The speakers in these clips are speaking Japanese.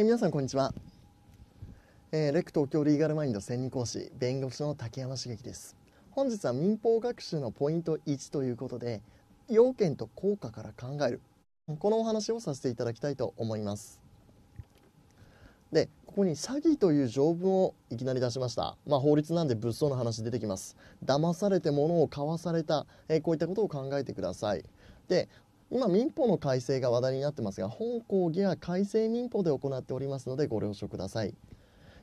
え皆さんこんにちは、えー、レク東京リーガルマインド専任講師弁護士の竹山茂樹です本日は民法学習のポイント1ということで要件と効果から考えるこのお話をさせていただきたいと思いますでここに詐欺という条文をいきなり出しましたまあ、法律なんで物騒な話出てきます騙されて物を買わされた、えこういったことを考えてくださいで今民法の改正が話題になってますが本講義は改正民法で行っておりますのでご了承ください、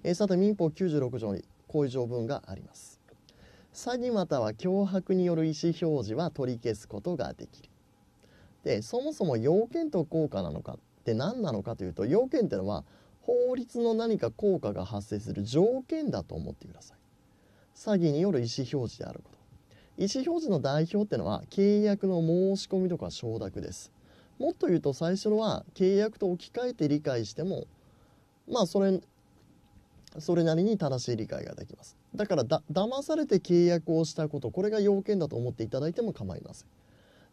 えー、さて民法96条にこういう条文があります詐欺または脅迫による意思表示は取り消すことができるでそもそも要件と効果なのかって何なのかというと要件というのは法律の何か効果が発生する条件だと思ってください詐欺による意思表示であること意思表示の代表ってのは契約の申し込みとか承諾ですもっと言うと最初のは契約と置き換えて理解してもまあそれそれなりに正しい理解ができますだからだ騙されて契約をしたことこれが要件だと思っていただいても構いません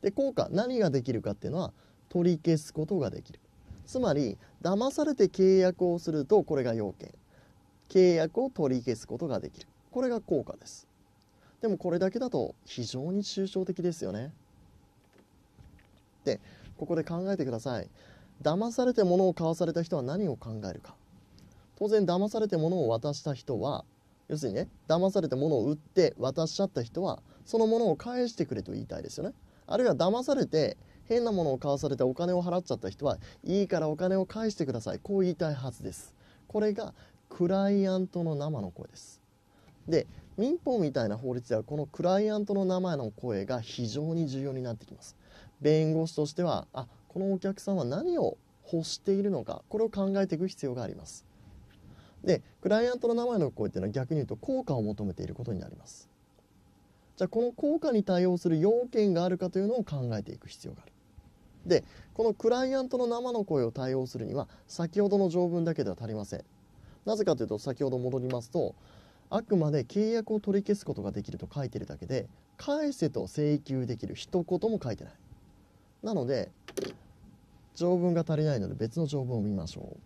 で効果何ができるかっていうのは取り消すことができるつまり騙されて契約をするとこれが要件契約を取り消すことができるこれが効果ですでもこれだけだと非常に抽象的ですよねでここで考えてください騙されて物を買わされた人は何を考えるか当然騙されて物を渡した人は要するにね騙されて物を売って渡しちゃった人はその物を返してくれと言いたいですよねあるいは騙されて変なものを買わされてお金を払っちゃった人はいいからお金を返してくださいこう言いたいはずですこれがクライアントの生の声ですで民法みたいな法律ではこのクライアントの名前の声が非常に重要になってきます弁護士としてはあこのお客さんは何を欲しているのかこれを考えていく必要がありますでクライアントの名前の声っていうのは逆に言うと効果を求めていることになりますじゃあこの効果に対応する要件があるかというのを考えていく必要があるでこのクライアントの生の声を対応するには先ほどの条文だけでは足りませんなぜかというと先ほど戻りますとあくまで契約を取り消すことができると書いてるだけで返せと請求できる一言も書いてないなので条文が足りないので別の条文を見ましょ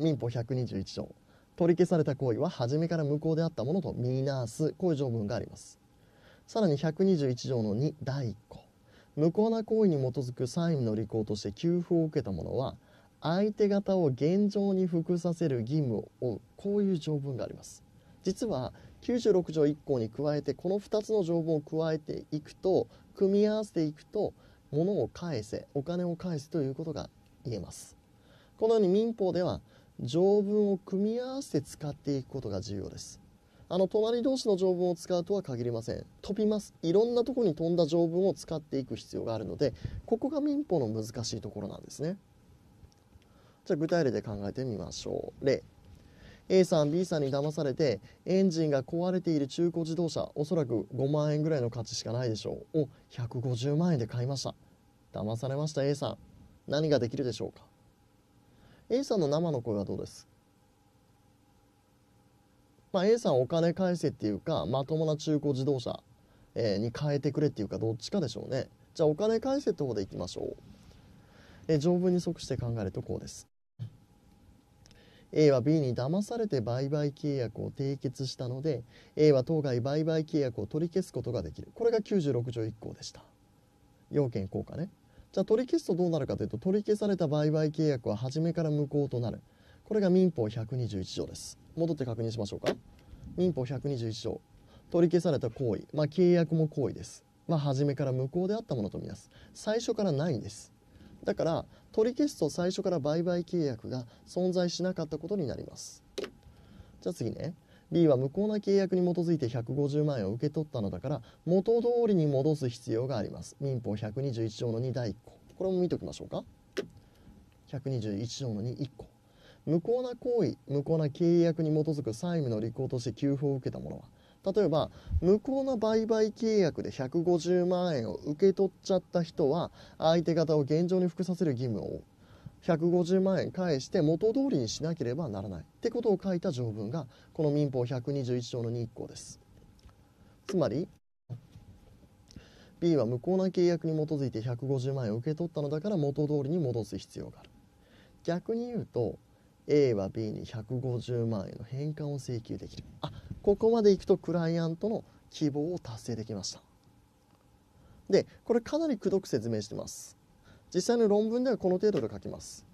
う民法121条取り消された行為は初めから無効であったものとみなすこういう条文がありますさらに121条の2第1項無効な行為に基づく債務の履行として給付を受けた者は相手方を現状に服させる義務を負うこういう条文があります実は96条1項に加えてこの2つの条文を加えていくと組み合わせていくと物を返せお金を返せということが言えますこのように民法では条文を組み合わせて使っていくことが重要ですあの隣同士の条文を使うとは限りません飛びますいろんなとこに飛んだ条文を使っていく必要があるのでここが民法の難しいところなんですねじゃあ具体例で考えてみましょう例 A さん B さんに騙されてエンジンが壊れている中古自動車おそらく5万円ぐらいの価値しかないでしょうを150万円で買いました騙されました A さん何ができるでしょうか A さんの生の声はどうですまあ、A さんお金返せっていうかまともな中古自動車、えに変えてくれっていうかどっちかでしょうねじゃあお金返せって方でいきましょう、え条文に即して考えるとこうです A は B に騙されて売買契約を締結したので A は当該売買契約を取り消すことができるこれが96条1項でした要件効果ねじゃあ取り消すとどうなるかというと取り消された売買契約は初めから無効となるこれが民法121条です戻って確認しましょうか民法121条取り消された行為まあ契約も行為ですまあ初めから無効であったものとみなす最初からないんですだから取り消すと最初から売買契約が存在しなかったことになりますじゃあ次ね B は無効な契約に基づいて150万円を受け取ったのだから元通りに戻す必要があります民法121条の2第1項これも見ておきましょうか121条の21項無効な行為無効な契約に基づく債務の履行として給付を受けた者は例えば向こうの売買契約で150万円を受け取っちゃった人は相手方を現状に服させる義務を150万円返して元通りにしなければならないってことを書いた条文がこの民法121条の2項です。つまり B は無効な契約に基づいて150万円を受け取ったのだから元通りに戻す必要がある逆に言うと A は B に150万円の返還を請求できるあここまでいくとクライアントの希望を達成できましたでこれかなりくどく説明してます実際の論文ではこの程度で書きます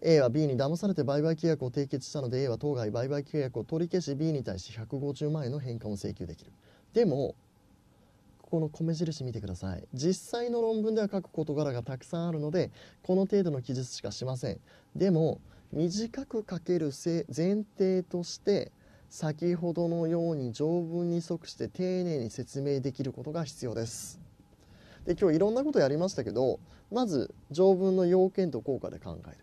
A は B に騙されて売買契約を締結したので A は当該売買契約を取り消し B に対して150万円の返還を請求できるでもここの米印見てください実際の論文では書く事柄がたくさんあるのでこの程度の記述しかしませんでも短く書ける前提として先ほどのように条文に即して丁寧に説明できることが必要です。で今日いろんなことやりましたけどまず条文の要件と効果で考える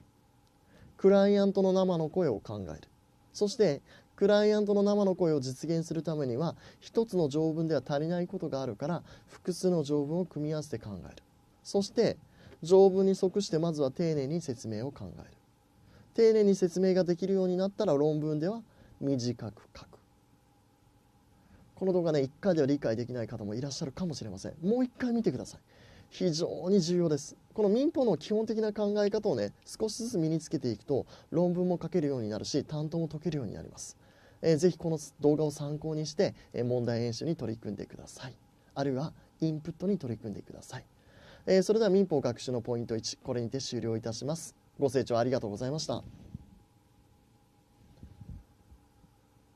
クライアントの生の声を考えるそしてクライアントの生の声を実現するためには一つの条文では足りないことがあるから複数の条文を組み合わせて考えるそして条文に即してまずは丁寧に説明を考える丁寧に説明ができるようになったら論文では短く書くこの動画ね1回では理解できない方もいらっしゃるかもしれませんもう1回見てください非常に重要ですこの民法の基本的な考え方をね少しずつ身につけていくと論文も書けるようになるし担当も解けるようになりますえー、ぜひこの動画を参考にして、えー、問題演習に取り組んでくださいあるいはインプットに取り組んでください、えー、それでは民法学習のポイント1これにて終了いたしますご清聴ありがとうございました